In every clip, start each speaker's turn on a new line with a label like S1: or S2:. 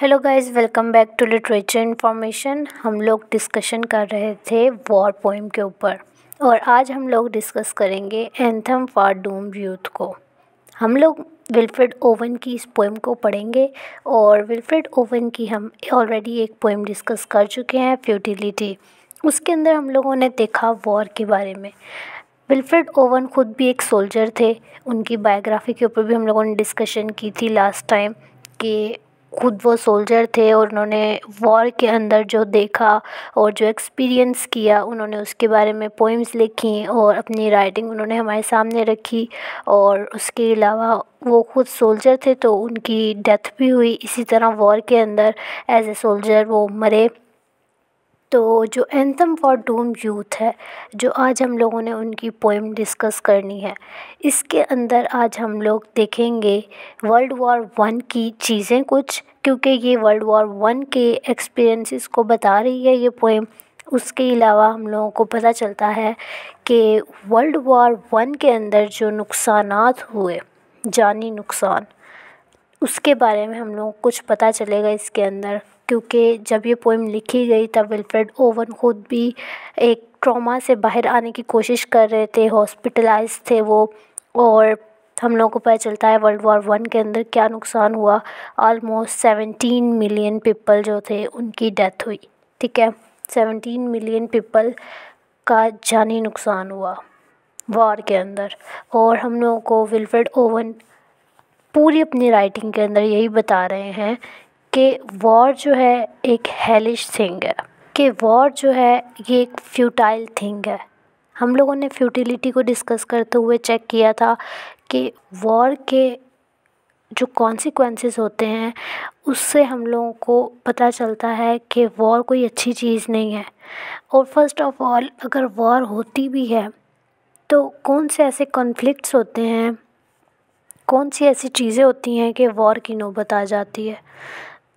S1: Hello guys welcome back to literature information हम लोग discussion कर रहे थे वॉर पोइम के ऊपर और आज हम लोग डिस्कस करेंगे एंथम फॉर डूम यूथ को हम लोग विल्फ्रेड ओवन की इस पोइम को पढ़ेंगे और विल्फ्रेड ओवन की हम ऑलरेडी एक पोइम डिस्कस कर चुके हैं फ्यूटिलिटी उसके अंदर हम लोगों ने देखा वॉर के बारे में विल्फ्रेड ओवन खुद भी एक सोल्जर थे उनकी बायोग्राफी के ऊपर भी हम लोगों ने डिस्कशन की थी लास्ट टाइम कि ख़ुद वो सोल्जर थे और उन्होंने वॉर के अंदर जो देखा और जो एक्सपीरियंस किया उन्होंने उसके बारे में पोइम्स लिखी और अपनी राइटिंग उन्होंने हमारे सामने रखी और उसके अलावा वो ख़ुद सोल्जर थे तो उनकी डेथ भी हुई इसी तरह वॉर के अंदर एज़ ए सोल्जर वो मरे तो जो एंथम फॉर डूम यूथ है जो आज हम लोगों ने उनकी पोइम डिस्कस करनी है इसके अंदर आज हम लोग देखेंगे वर्ल्ड वॉर वन की चीज़ें कुछ क्योंकि ये वर्ल्ड वॉर वन के एक्सपीरियंसेस को बता रही है ये पोइम उसके अलावा हम लोगों को पता चलता है कि वर्ल्ड वॉर वन के अंदर जो नुकसान हुए जानी नुकसान उसके बारे में हम लोगों को कुछ पता चलेगा इसके अंदर क्योंकि जब ये पोइम लिखी गई तब विल्फ्रेड ओवन ख़ुद भी एक ट्रॉमा से बाहर आने की कोशिश कर रहे थे हॉस्पिटलाइज़ थे वो और हम लोगों को पता चलता है वर्ल्ड वॉर वन के अंदर क्या नुकसान हुआ ऑलमोस्ट सेवनटीन मिलियन पीपल जो थे उनकी डेथ हुई ठीक है सेवनटीन मिलियन पीपल का जानी नुकसान हुआ वॉर के अंदर और हम लोगों को विल्फ्रेड ओवन पूरी अपनी राइटिंग के अंदर यही बता रहे हैं कि वॉर जो है एक हेलिश थिंग है कि वॉर जो है ये एक फ्यूटाइल थिंग है हम लोगों ने फ्यूटिलिटी को डिस्कस करते हुए चेक किया था कि वॉर के जो कॉन्सिक्वेंसेस होते हैं उससे हम लोगों को पता चलता है कि वॉर कोई अच्छी चीज़ नहीं है और फर्स्ट ऑफ ऑल अगर वॉर होती भी है तो कौन से ऐसे कॉन्फ्लिक्ट्स होते हैं कौन सी ऐसी चीज़ें होती हैं कि वॉर की नौबत आ जाती है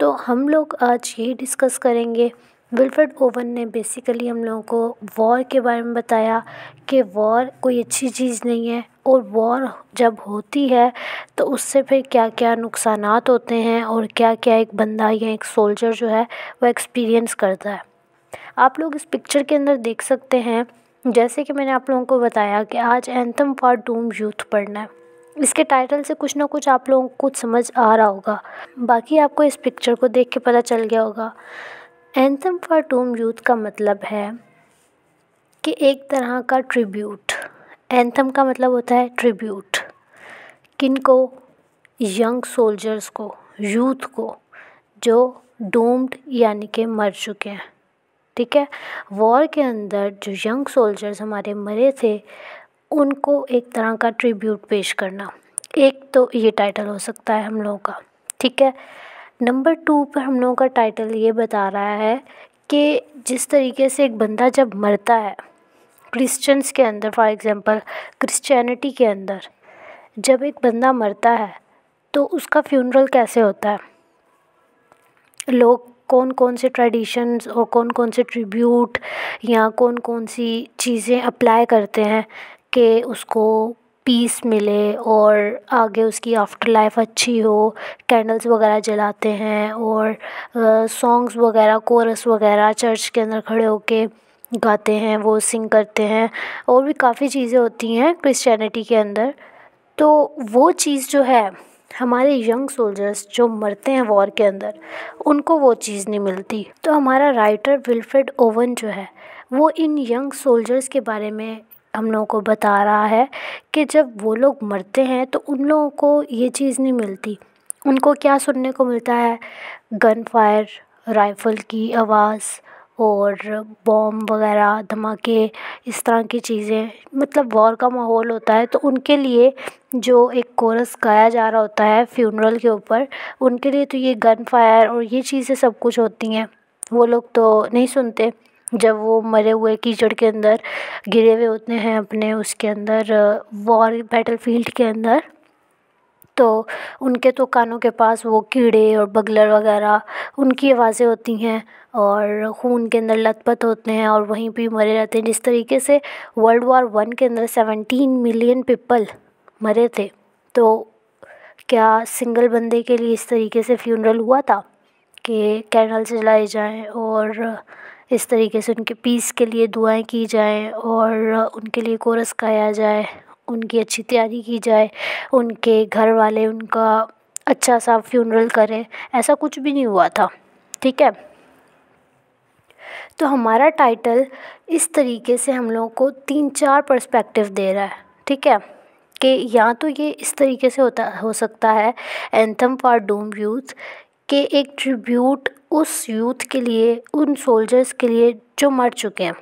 S1: तो हम लोग आज यही डिस्कस करेंगे विल्फर्ड ओवन ने बेसिकली हम लोगों को वॉर के बारे में बताया कि वॉर कोई अच्छी चीज़ नहीं है और वॉर जब होती है तो उससे फिर क्या क्या नुकसान होते हैं और क्या क्या एक बंदा या एक सोल्जर जो है वह एक्सपीरियंस करता है आप लोग इस पिक्चर के अंदर देख सकते हैं जैसे कि मैंने आप लोगों को बताया कि आज एंथम फॉर डूम यूथ पढ़ना है इसके टाइटल से कुछ ना कुछ आप लोगों को कुछ समझ आ रहा होगा बाकी आपको इस पिक्चर को देख के पता चल गया होगा एंथम फॉर टूम यूथ का मतलब है कि एक तरह का ट्रिब्यूट एंथम का मतलब होता है ट्रिब्यूट किन को यंग सोल्जर्स को यूथ को जो डूम्ड यानी कि मर चुके हैं ठीक है वॉर के अंदर जो यंग सोल्जर्स हमारे मरे थे उनको एक तरह का ट्रिब्यूट पेश करना एक तो ये टाइटल हो सकता है हम लोगों का ठीक है नंबर टू पर हम लोगों का टाइटल ये बता रहा है कि जिस तरीके से एक बंदा जब मरता है क्रिश्चियंस के अंदर फॉर एग्ज़ाम्पल क्रिश्चियनिटी के अंदर जब एक बंदा मरता है तो उसका फ्यूनरल कैसे होता है लोग कौन कौन से ट्रेडिशंस और कौन कौन से ट्रिब्यूट या कौन कौन सी चीज़ें अप्लाई करते हैं के उसको पीस मिले और आगे उसकी आफ्टर लाइफ़ अच्छी हो कैंडल्स वगैरह जलाते हैं और सॉन्ग्स वगैरह कोरस वगैरह चर्च के अंदर खड़े होके गाते हैं वो सिंग करते हैं और भी काफ़ी चीज़ें होती हैं क्रिश्चियनिटी के अंदर तो वो चीज़ जो है हमारे यंग सोल्जर्स जो मरते हैं वॉर के अंदर उनको वो चीज़ नहीं मिलती तो हमारा राइटर विल्फ्रेड ओवन जो है वो इन यंग सोल्जर्स के बारे में हम लोगों को बता रहा है कि जब वो लोग मरते हैं तो उन लोगों को ये चीज़ नहीं मिलती उनको क्या सुनने को मिलता है गन फायर राइफ़ल की आवाज़ और बॉम्ब वगैरह धमाके इस तरह की चीज़ें मतलब वॉर का माहौल होता है तो उनके लिए जो एक कोरस गाया जा रहा होता है फ्यूनरल के ऊपर उनके लिए तो ये गन फायर और ये चीज़ें सब कुछ होती हैं वो लोग तो नहीं सुनते जब वो मरे हुए कीचड़ के अंदर गिरे हुए होते हैं अपने उसके अंदर वॉर बैटल फील्ड के अंदर तो उनके तो कानों के पास वो कीड़े और बगलर वगैरह उनकी आवाज़ें होती हैं और खून के अंदर लतपत होते हैं और वहीं पे मरे रहते हैं जिस तरीके से वर्ल्ड वार वन के अंदर सेवनटीन मिलियन पीपल मरे थे तो क्या सिंगल बंदे के लिए इस तरीके से फ्यूनरल हुआ था कि कैनल से जलाए जाएँ और इस तरीक़े से उनके पीस के लिए दुआएँ की जाएँ और उनके लिए कोरस गाया जाए उनकी अच्छी तैयारी की जाए उनके घर वाले उनका अच्छा सा फ़्यूनरल करें ऐसा कुछ भी नहीं हुआ था ठीक है तो हमारा टाइटल इस तरीक़े से हम लोगों को तीन चार पर्सपेक्टिव दे रहा है ठीक है कि या तो ये इस तरीके से होता हो सकता है एंथम फॉर डूम यूथ के एक ट्रिब्यूट उस यूथ के लिए उन सोल्जर्स के लिए जो मर चुके हैं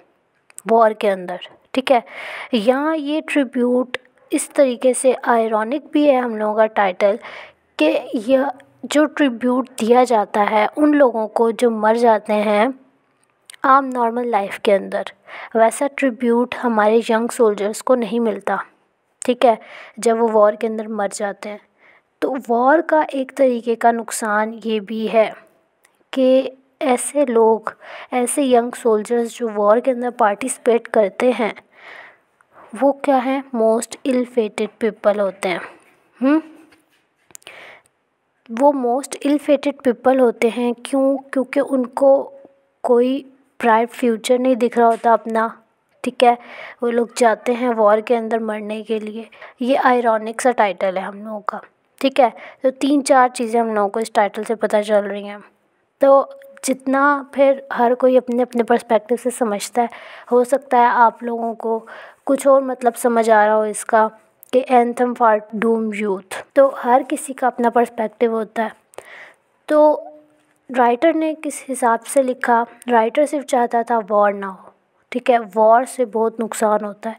S1: वॉर के अंदर ठीक है यहाँ ये ट्रिब्यूट इस तरीके से आयरॉनिक भी है हम लोगों का टाइटल कि यह जो ट्रिब्यूट दिया जाता है उन लोगों को जो मर जाते हैं आम नॉर्मल लाइफ के अंदर वैसा ट्रिब्यूट हमारे यंग सोल्जर्स को नहीं मिलता ठीक है जब वो वॉर के अंदर मर जाते हैं तो वॉर का एक तरीके का नुकसान ये भी है कि ऐसे लोग ऐसे यंग सोल्जर्स जो वॉर के अंदर पार्टिसिपेट करते हैं वो क्या है मोस्ट इल फेटेड पीपल होते हैं हुँ? हम्म? वो मोस्ट इल फेटेड पीपल होते हैं क्यों क्योंकि उनको कोई ब्राइट फ्यूचर नहीं दिख रहा होता अपना ठीक है वो लोग जाते हैं वॉर के अंदर मरने के लिए ये आयरॉनिक सा टाइटल है हम लोगों का ठीक है तो तीन चार चीज़ें हम लोगों को इस टाइटल से पता चल रही हैं तो जितना फिर हर कोई अपने अपने पर्सपेक्टिव से समझता है हो सकता है आप लोगों को कुछ और मतलब समझ आ रहा हो इसका कि एंथम फॉर डूम यूथ तो हर किसी का अपना पर्सपेक्टिव होता है तो राइटर ने किस हिसाब से लिखा राइटर सिर्फ चाहता था वॉर ना हो ठीक है वॉर से बहुत नुकसान होता है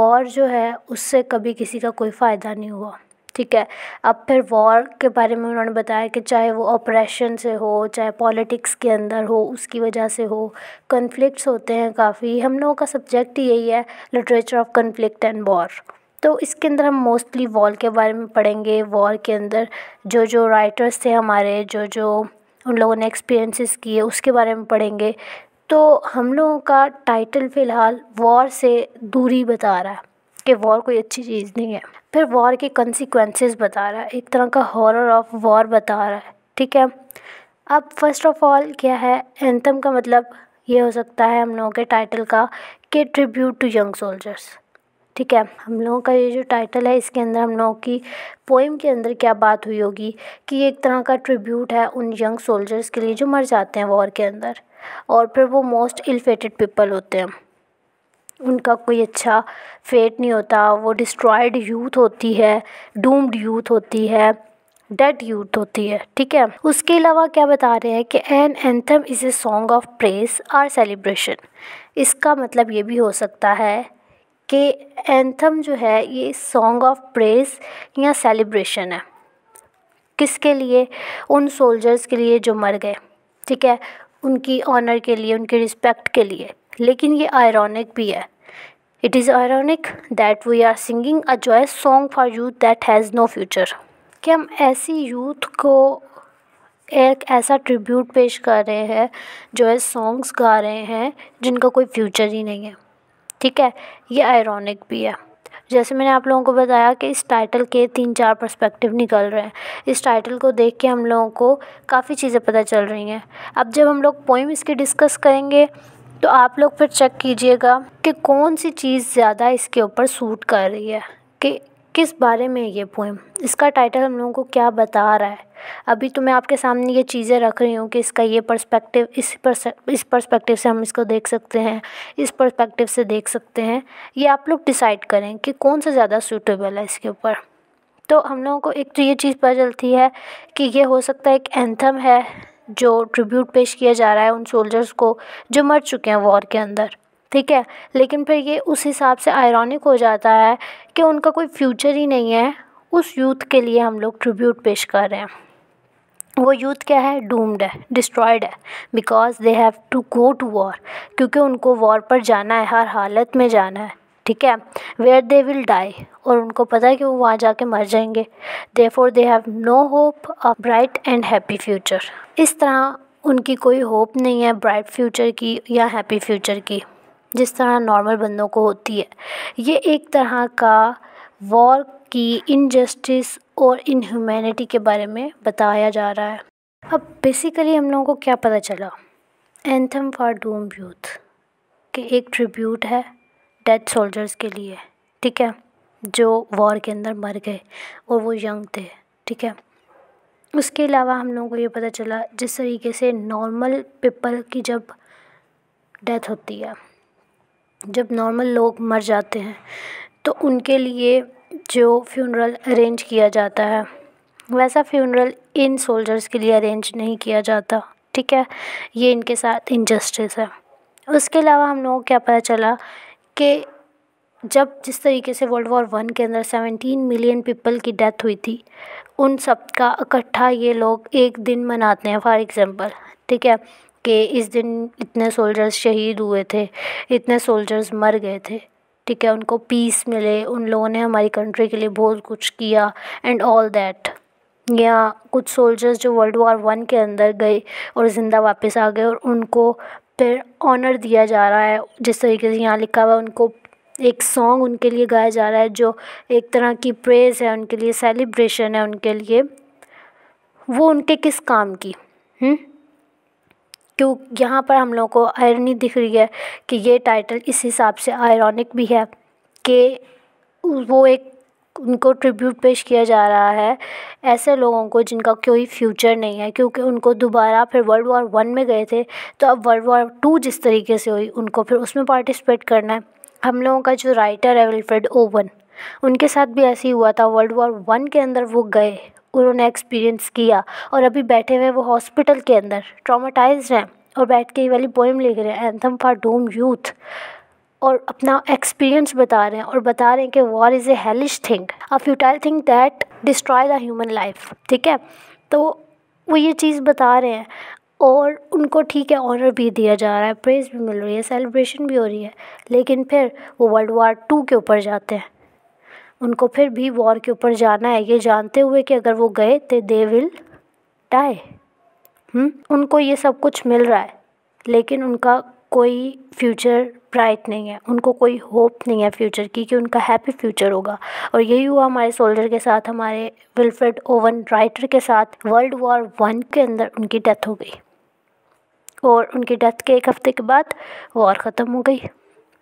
S1: वॉर जो है उससे कभी किसी का कोई फ़ायदा नहीं हुआ ठीक है अब फिर वॉर के बारे में उन्होंने बताया कि चाहे वो ऑपरेशन से हो चाहे पॉलिटिक्स के अंदर हो उसकी वजह से हो कन्फ्लिक्ट होते हैं काफ़ी हम लोगों का सब्जेक्ट यही है literature of conflict and war तो इसके अंदर हम मोस्टली वॉर के बारे में पढ़ेंगे वॉर के अंदर जो जो राइटर्स थे हमारे जो जो उन लोगों ने एक्सपीरियंसेस किए उसके बारे में पढ़ेंगे तो हम लोगों का टाइटल फ़िलहाल वॉर से दूरी बता रहा है कि वॉर कोई अच्छी चीज़ नहीं है फिर वॉर के कंसिक्वेंसेस बता रहा है एक तरह का हॉरर ऑफ वॉर बता रहा है ठीक है अब फर्स्ट ऑफ ऑल क्या है एंथम का मतलब ये हो सकता है हम लोगों के टाइटल का कि ट्रिब्यूट टू यंग सोल्जर्स ठीक है हम लोगों का ये जो टाइटल है इसके अंदर हम लोगों की पोइम के अंदर क्या बात हुई होगी कि एक तरह का ट्रिब्यूट है उन यंग सोल्जर्स के लिए जो मर जाते हैं वॉर के अंदर और फिर वो मोस्ट इल्फेटेड पीपल होते हैं उनका कोई अच्छा फेट नहीं होता वो डिस्ट्रॉयड यूथ होती है डूम्ड यूथ होती है डेड यूथ होती है ठीक है उसके अलावा क्या बता रहे हैं कि an anthem is a song of praise or celebration इसका मतलब ये भी हो सकता है कि एंथम जो है ये सॉन्ग ऑफ प्रेस या सेलिब्रेशन है किसके लिए उन सोल्जर्स के लिए जो मर गए ठीक है उनकी ऑनर के लिए उनकी रिस्पेक्ट के लिए लेकिन ये आयरॉनिक भी है it is ironic that we are singing a joyous song for youth that has no future कि हम ऐसी यूथ को एक ऐसा ट्रिब्यूट पेश कर रहे हैं जो है सॉन्ग्स गा रहे हैं जिनका कोई फ्यूचर ही नहीं है ठीक है ये आयरॉनिक भी है जैसे मैंने आप लोगों को बताया कि इस टाइटल के तीन चार पर्सपेक्टिव निकल रहे हैं इस टाइटल को देख के हम लोगों को काफ़ी चीज़ें पता चल रही हैं अब जब हम लोग पोइम इसकी डिस्कस करेंगे तो आप लोग फिर चेक कीजिएगा कि कौन सी चीज़ ज़्यादा इसके ऊपर सूट कर रही है कि किस बारे में ये पोएम इसका टाइटल हम लोगों को क्या बता रहा है अभी तो मैं आपके सामने ये चीज़ें रख रही हूँ कि इसका ये पर्सपेक्टिव इस पर इस पर्सपेक्टिव से हम इसको देख सकते हैं इस पर्सपेक्टिव से देख सकते हैं ये आप लोग डिसाइड करें कि कौन सा ज़्यादा सूटेबल है इसके ऊपर तो हम लोगों को एक तो ये चीज़ पता चलती है कि ये हो सकता है एक एंथम है जो ट्रिब्यूट पेश किया जा रहा है उन सोल्जर्स को जो मर चुके हैं वॉर के अंदर ठीक है लेकिन फिर ये उस हिसाब से आयरॉनिक हो जाता है कि उनका कोई फ्यूचर ही नहीं है उस यूथ के लिए हम लोग ट्रिब्यूट पेश कर रहे हैं वो यूथ क्या है डूम्ड है डिस्ट्रॉयड है because they have to go to war क्योंकि उनको वॉर पर जाना है हर हालत में जाना है ठीक है वेयर दे विल डाई और उनको पता है कि वो वहाँ जाके मर जाएंगे therefore they have no hope a bright and happy future इस तरह उनकी कोई होप नहीं है ब्राइट फ्यूचर की या हैप्पी फ्यूचर की जिस तरह नॉर्मल बंदों को होती है ये एक तरह का वॉर की इनजस्टिस और इनह्यूमैनिटी के बारे में बताया जा रहा है अब बेसिकली हम लोगों को क्या पता चला एंथम फॉर डूम यूथ के एक ट्रिब्यूट है डेड सोल्जर्स के लिए ठीक है जो वॉर के अंदर मर गए और वो यंग थे ठीक है उसके अलावा हम लोगों को ये पता चला जिस तरीके से नॉर्मल पीपल की जब डेथ होती है जब नॉर्मल लोग मर जाते हैं तो उनके लिए जो फ्यूनरल अरेंज किया जाता है वैसा फ्यूनरल इन सोल्जर्स के लिए अरेंज नहीं किया जाता ठीक है ये इनके साथ इनजस्टिस है उसके अलावा हम लोगों को क्या पता चला के जब जिस तरीके से वर्ल्ड वॉर वन के अंदर सेवनटीन मिलियन पीपल की डेथ हुई थी उन सब का इकट्ठा ये लोग एक दिन मनाते हैं फॉर एग्ज़ाम्पल ठीक है कि इस दिन इतने सोल्जर्स शहीद हुए थे इतने सोल्जर्स मर गए थे ठीक है उनको पीस मिले उन लोगों ने हमारी कंट्री के लिए बहुत कुछ किया एंड ऑल दैट या कुछ सोल्जर्स जो वर्ल्ड वॉर वन के अंदर गए और ज़िंदा वापस आ गए और उनको पे ऑनर दिया जा रहा है जिस तरीके से यहाँ लिखा हुआ है उनको एक सॉन्ग उनके लिए गाया जा रहा है जो एक तरह की प्रेज़ है उनके लिए सेलिब्रेशन है उनके लिए वो उनके किस काम की हुँ? हम्म? क्यों यहाँ पर हम लोगों को आयरनी दिख रही है कि ये टाइटल इस हिसाब से आयरनिक भी है कि वो एक उनको ट्रिब्यूट पेश किया जा रहा है ऐसे लोगों को जिनका कोई फ्यूचर नहीं है क्योंकि उनको दोबारा फिर वर्ल्ड वार वन में गए थे तो अब वर्ल्ड वार टू जिस तरीके से हुई उनको फिर उसमें पार्टिसिपेट करना है हम लोगों का जो राइटर है विल्फ्रेड ओवन उनके साथ भी ऐसे ही हुआ था वर्ल्ड वार वन के अंदर वो गए उन्होंने एक्सपीरियंस किया और अभी बैठे हुए वो हॉस्पिटल के अंदर ट्रामाटाइज हैं और बैठ के ये वाली पोइम लिख रहे हैं एंथम फॉर डूम यूथ और अपना एक्सपीरियंस बता रहे हैं और बता रहे हैं कि war is a hellish thing a futile thing that destroy the human life ठीक है तो वो ये चीज़ बता रहे हैं और उनको ठीक है ऑनर भी दिया जा रहा है प्रेज भी मिल रही है सेलिब्रेशन भी हो रही है लेकिन फिर वो वर्ल्ड वार टू के ऊपर जाते हैं उनको फिर भी वॉर के ऊपर जाना है ये जानते हुए कि अगर वो गए तो दे विल डाई उनको ये सब कुछ मिल रहा है लेकिन उनका कोई फ्यूचर ब्राइट नहीं है उनको कोई होप नहीं है फ्यूचर की कि उनका हैप्पी फ्यूचर होगा और यही हुआ हमारे सोल्जर के साथ हमारे विल्फ्रेड ओवन राइटर के साथ वर्ल्ड वॉर वन के अंदर उनकी डेथ हो गई और उनकी डेथ के एक हफ़्ते के बाद वॉर ख़त्म हो गई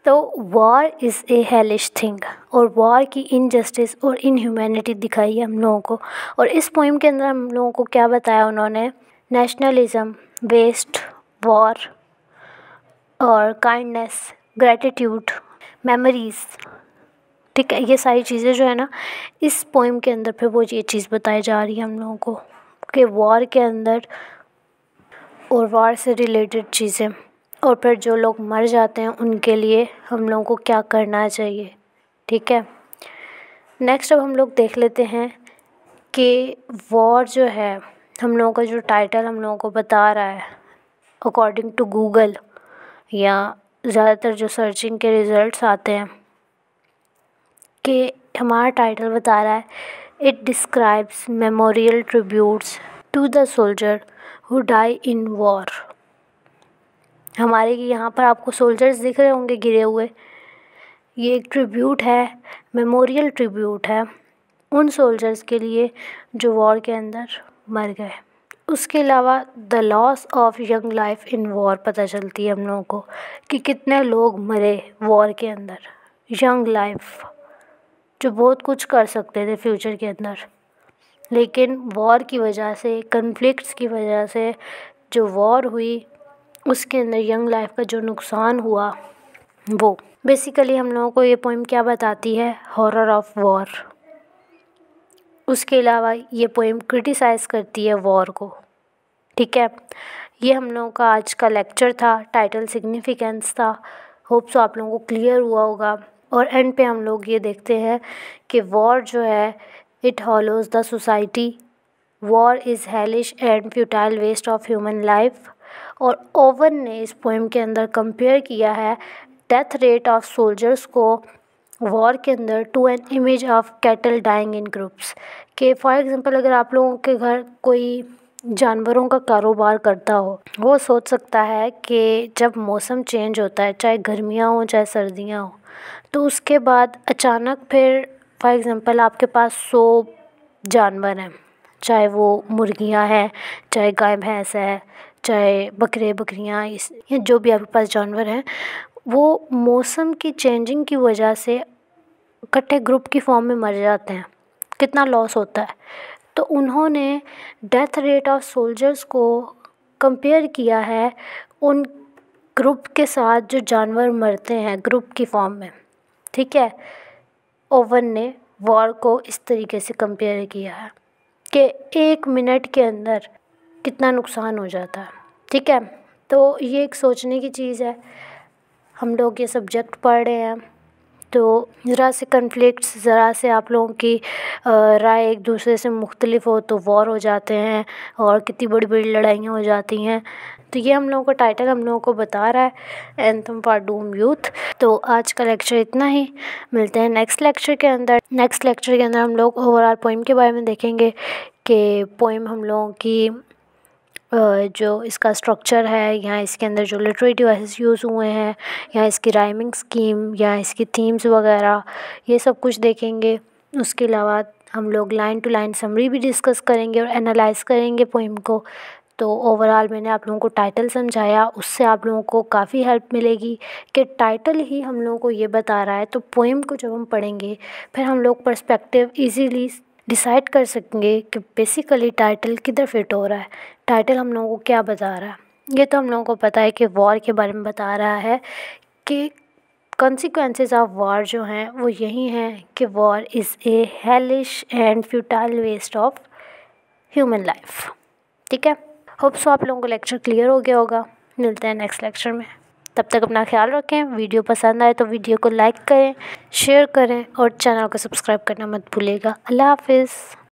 S1: तो war is a hellish thing और वॉर की इनजस्टिस और इनह्यूमैनिटी दिखाई है हम लोगों को और इस पोइम के अंदर हम लोगों को क्या बताया उन्होंने नेशनलिज़म वेस्ट वॉर और काइंडनेस ग्रैटिट्यूड मेमोरीज़ ठीक है ये सारी चीज़ें जो है ना इस पोइम के अंदर फिर वो ये चीज़ बताई जा रही है हम लोगों को कि वॉर के अंदर और वार से रिलेटेड चीज़ें और फिर जो लोग मर जाते हैं उनके लिए हम लोगों को क्या करना चाहिए ठीक है नेक्स्ट अब हम लोग देख लेते हैं कि वॉर जो है हम लोगों का जो टाइटल हम लोगों को बता रहा है अकॉर्डिंग टू गूगल या ज़्यादातर जो सर्चिंग के रिज़ल्ट्स आते हैं कि हमारा टाइटल बता रहा है it describes memorial tributes to the soldier who die in war हमारे यहाँ पर आपको सोल्जर्स दिख रहे होंगे गिरे हुए ये एक ट्रिब्यूट है मेमोरियल ट्रिब्यूट है उन सोल्जर्स के लिए जो वॉर के अंदर मर गए उसके अलावा the loss of young life in war पता चलती है हम लोगों को कि कितने लोग मरे वॉर के अंदर यंग लाइफ जो बहुत कुछ कर सकते थे फ्यूचर के अंदर लेकिन वॉर की वजह से कन्फ्लिक्ट्स की वजह से जो वॉर हुई उसके अंदर यंग लाइफ का जो नुकसान हुआ वो बेसिकली हम लोगों को ये पोइम क्या बताती है हॉरर ऑफ वॉर उसके अलावा ये पोएम क्रिटिसाइज़ करती है वॉर को ठीक है ये हम लोगों का आज का लेक्चर था टाइटल सिग्निफिकेंस था होप सो आप लोगों को क्लियर हुआ होगा और एंड पे हम लोग ये देखते हैं कि वॉर जो है it hollows the society war is hellish and futile waste of human life और ओवन ने इस पोएम के अंदर कंपेयर किया है डेथ रेट ऑफ सोल्जर्स को वॉर के अंदर to an image of cattle dying in groups के फॉर एग्ज़ाम्पल अगर आप लोगों के घर कोई जानवरों का कारोबार करता हो वो सोच सकता है कि जब मौसम चेंज होता है चाहे गर्मियाँ हों चाहे सर्दियाँ हों तो उसके बाद अचानक फिर फॉर एग्ज़ाम्पल आपके पास सौ जानवर हैं चाहे वो मुर्गियाँ हैं चाहे गाय भैंस है चाहे बकरे बकरियाँ इस जो भी आपके पास जानवर हैं वो मौसम की चेंजिंग की वजह से इकट्ठे ग्रुप की फॉर्म में मर जाते हैं कितना लॉस होता है तो उन्होंने डेथ रेट ऑफ सोल्जर्स को कंपेयर किया है उन ग्रुप के साथ जो जानवर मरते हैं ग्रुप की फॉर्म में ठीक है ओवन ने वॉर को इस तरीके से कंपेयर किया है कि एक मिनट के अंदर कितना नुकसान हो जाता है ठीक है तो ये एक सोचने की चीज़ है हम लोग ये सब्जेक्ट पढ़ रहे हैं तो ज़रा से कन्फ्लिक्ट ज़रा से आप लोगों की राय एक दूसरे से मुख्तलिफ हो तो वॉर हो जाते हैं और कितनी बड़ी बड़ी लड़ाइयाँ हो जाती हैं तो ये हम लोगों का टाइटल हम लोगों को बता रहा है एंथम फॉर डूम यूथ तो आज का लेक्चर इतना ही मिलते हैं नेक्स्ट लेक्चर के अंदर नेक्स्ट लेक्चर के अंदर हम लोग ओवरऑल पोइम के बारे में देखेंगे कि पोइम हम लोगों की जो इसका स्ट्रक्चर है यहाँ इसके अंदर जो लिटरेट वर्सेस यूज़ हुए हैं या इसकी राइमिंग स्कीम या इसकी थीम्स वगैरह ये सब कुछ देखेंगे उसके अलावा हम लोग लाइन टू लाइन समरी भी डिस्कस करेंगे और एनालाइज करेंगे पोइम को तो ओवरऑल मैंने आप लोगों को टाइटल समझाया उससे आप लोगों को काफ़ी हेल्प मिलेगी कि टाइटल ही हम लोगों को ये बता रहा है तो पोइम को जब हम पढ़ेंगे फिर हम लोग पर्सपेक्टिव ईजीली डिसाइड कर सकेंगे कि बेसिकली टाइटल किधर फिट हो रहा है टाइटल हम लोगों को क्या बता रहा है ये तो हम लोगों को पता है कि वॉर के बारे में बता रहा है कि कॉन्सिक्वेंसेज ऑफ वॉर जो हैं वो यही हैं कि war is a hellish and futile waste of human life ठीक है होप्स आप लोगों को लेक्चर क्लियर हो गया होगा मिलते हैं नेक्स्ट लेक्चर में तब तक अपना ख्याल रखें वीडियो पसंद आए तो वीडियो को लाइक करें शेयर करें और चैनल को सब्सक्राइब करना मत भूलिएगा अल्लाह हाफिज़